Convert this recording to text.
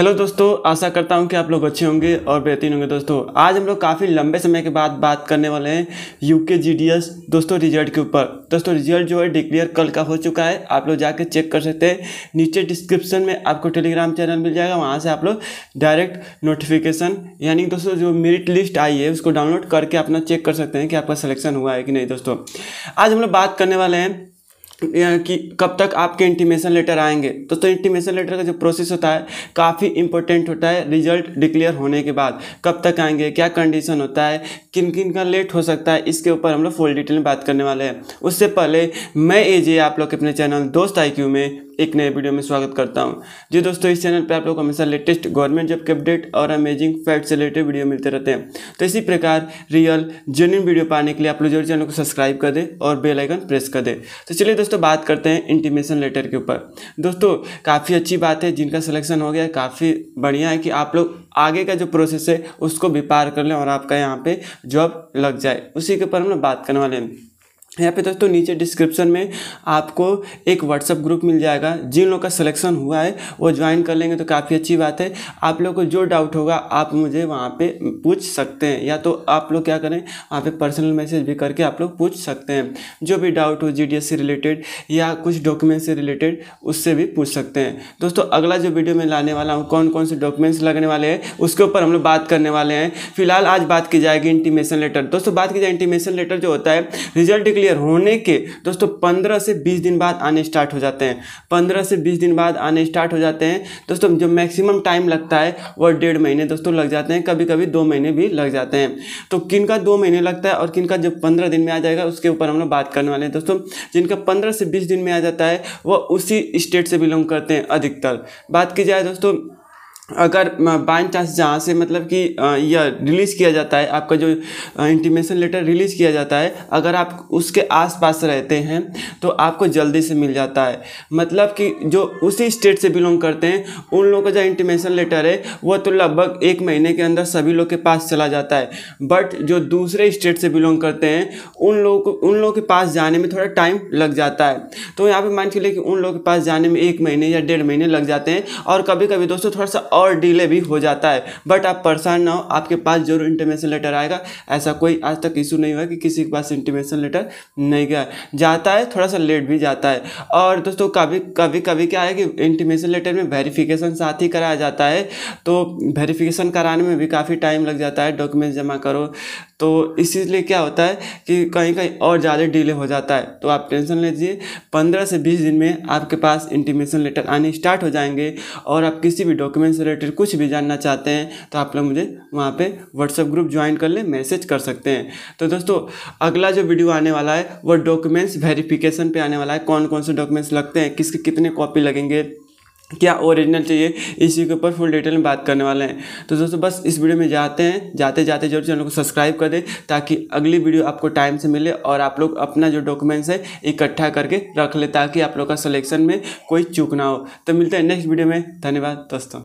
hello दोस्तों आशा करता हूं कि आप लोग अच्छे होंगे और बेहतरीन होंगे दोस्तों आज हम लोग काफ़ी लंबे समय के बाद बात करने वाले हैं यूके जीडीएस दोस्तों रिजल्ट के ऊपर दोस्तों रिजल्ट जो है डिक्लेयर कल का हो चुका है आप लोग जाके चेक कर सकते हैं नीचे डिस्क्रिप्शन में आपको टेलीग्राम चैनल मिल जाएगा वहाँ से आप लोग डायरेक्ट नोटिफिकेशन यानी दोस्तों जो मेरिट लिस्ट आई है उसको डाउनलोड करके अपना चेक कर सकते हैं कि आपका सलेक्शन हुआ है कि नहीं दोस्तों आज हम लोग बात करने वाले हैं कि कब तक आपके इंटीमेशन लेटर आएंगे तो तो इंटीमेशन लेटर का जो प्रोसेस होता है काफ़ी इंपॉर्टेंट होता है रिजल्ट डिक्लेयर होने के बाद कब तक आएंगे क्या कंडीशन होता है किन किन का लेट हो सकता है इसके ऊपर हम लोग फुल डिटेल में बात करने वाले हैं उससे पहले मैं एजे आप लोग अपने चैनल दोस्त आई में एक नए वीडियो में स्वागत करता हूं जी दोस्तों इस चैनल पर आप लोग हमेशा लेटेस्ट गवर्नमेंट जॉब के अपडेट और अमेजिंग फैक्ट से रिलेटेड वीडियो मिलते रहते हैं तो इसी प्रकार रियल जेन्यून वीडियो पाने के लिए आप लोग जरूर चैनल को सब्सक्राइब कर दे और बेलाइकन प्रेस कर दे तो चलिए दोस्तों बात करते हैं इंटीमेशन लेटर के ऊपर दोस्तों काफ़ी अच्छी बात है जिनका सिलेक्शन हो गया काफ़ी बढ़िया है कि आप लोग आगे का जो प्रोसेस है उसको भी पार कर लें और आपका यहाँ पर जॉब लग जाए उसी के ऊपर हम लोग बात करने वाले हैं यहाँ पे दोस्तों नीचे डिस्क्रिप्शन में आपको एक व्हाट्सअप ग्रुप मिल जाएगा जिन लोग का सिलेक्शन हुआ है वो ज्वाइन कर लेंगे तो काफ़ी अच्छी बात है आप लोग को जो डाउट होगा आप मुझे वहाँ पे पूछ सकते हैं या तो आप लोग क्या करें वहाँ पे पर्सनल मैसेज भी करके आप लोग पूछ सकते हैं जो भी डाउट हो जी से रिलेटेड या कुछ डॉक्यूमेंट्स से रिलेटेड उससे भी पूछ सकते हैं दोस्तों अगला जो वीडियो मैं लाने वाला हूँ कौन कौन से डॉक्यूमेंट्स लगने वाले हैं उसके ऊपर हम लोग बात करने वाले हैं फिलहाल आज बात की जाएगी इंटीमेशन लेटर दोस्तों बात की जाए इंटीमेशन लेटर जो होता है रिजल्ट क्लियर होने के दोस्तों पंद्रह से बीस दिन बाद आने स्टार्ट हो जाते हैं पंद्रह से बीस दिन बाद आने स्टार्ट हो जाते हैं दोस्तों जो मैक्सिमम टाइम लगता है वह डेढ़ महीने दोस्तों लग जाते हैं कभी कभी दो महीने भी लग जाते हैं तो किन का दो महीने लगता है और किन का जो पंद्रह दिन में आ जाएगा उसके ऊपर हम लोग बात करने वाले हैं दोस्तों जिनका पंद्रह से बीस दिन में आ जाता है वह उसी स्टेट से बिलोंग करते हैं अधिकतर बात की जाए दोस्तों अगर बाई चांस जहाँ से मतलब कि यह रिलीज़ किया जाता है आपका जो इंटीमेशन लेटर रिलीज़ किया जाता है अगर आप उसके आसपास रहते हैं तो आपको जल्दी से मिल जाता है मतलब कि जो उसी स्टेट से बिलोंग करते हैं उन लोगों का जो इंटीमेशन लेटर है वो तो लगभग एक महीने के अंदर सभी लोग के पास चला जाता है बट जो दूसरे स्टेट से बिलोंग करते हैं उन लोगों को उन लोगों के पास जाने में थोड़ा टाइम लग जाता है तो यहाँ पर मान के लिए कि उन लोगों के पास जाने में एक महीने या डेढ़ महीने लग जाते हैं और कभी कभी दोस्तों थोड़ा सा और डिले भी हो जाता है बट आप परेशान ना हो आपके पास जरूर इंटीमेशन लेटर आएगा ऐसा कोई आज तक इशू नहीं हुआ कि किसी के पास इंटीमेशन लेटर नहीं गया जाता है थोड़ा सा लेट भी जाता है और दोस्तों कभी कभी कभी क्या है कि इंटीमेशन लेटर में वेरीफिकेशन साथ ही कराया जाता है तो वेरीफिकेशन कराने में भी काफ़ी टाइम लग जाता है डॉक्यूमेंट्स जमा करो तो इसीलिए क्या होता है कि कहीं कहीं और ज़्यादा डिले हो जाता है तो आप टेंशन लीजिए पंद्रह से बीस दिन में आपके पास इंटीमेशन लेटर आने स्टार्ट हो जाएंगे और आप किसी भी डॉक्यूमेंट से रिलेटेड कुछ भी जानना चाहते हैं तो आप लोग मुझे वहाँ पर व्हाट्सअप ग्रुप ज्वाइन कर ले मैसेज कर सकते हैं तो दोस्तों अगला जो वीडियो आने वाला है वो डॉक्यूमेंट्स वेरीफ़िकेशन पर आने वाला है कौन कौन से डॉक्यूमेंट्स लगते हैं किसके कितने कॉपी लगेंगे क्या ओरिजिनल चाहिए इसी के ऊपर फुल डिटेल में बात करने वाले हैं तो दोस्तों बस इस वीडियो में जाते हैं जाते जाते जरूर चैनल को सब्सक्राइब कर दें ताकि अगली वीडियो आपको टाइम से मिले और आप लोग अपना जो डॉक्यूमेंट्स है इकट्ठा करके रख ले ताकि आप लोग का सिलेक्शन में कोई चूक ना हो तो मिलते हैं नेक्स्ट वीडियो में धन्यवाद दोस्तों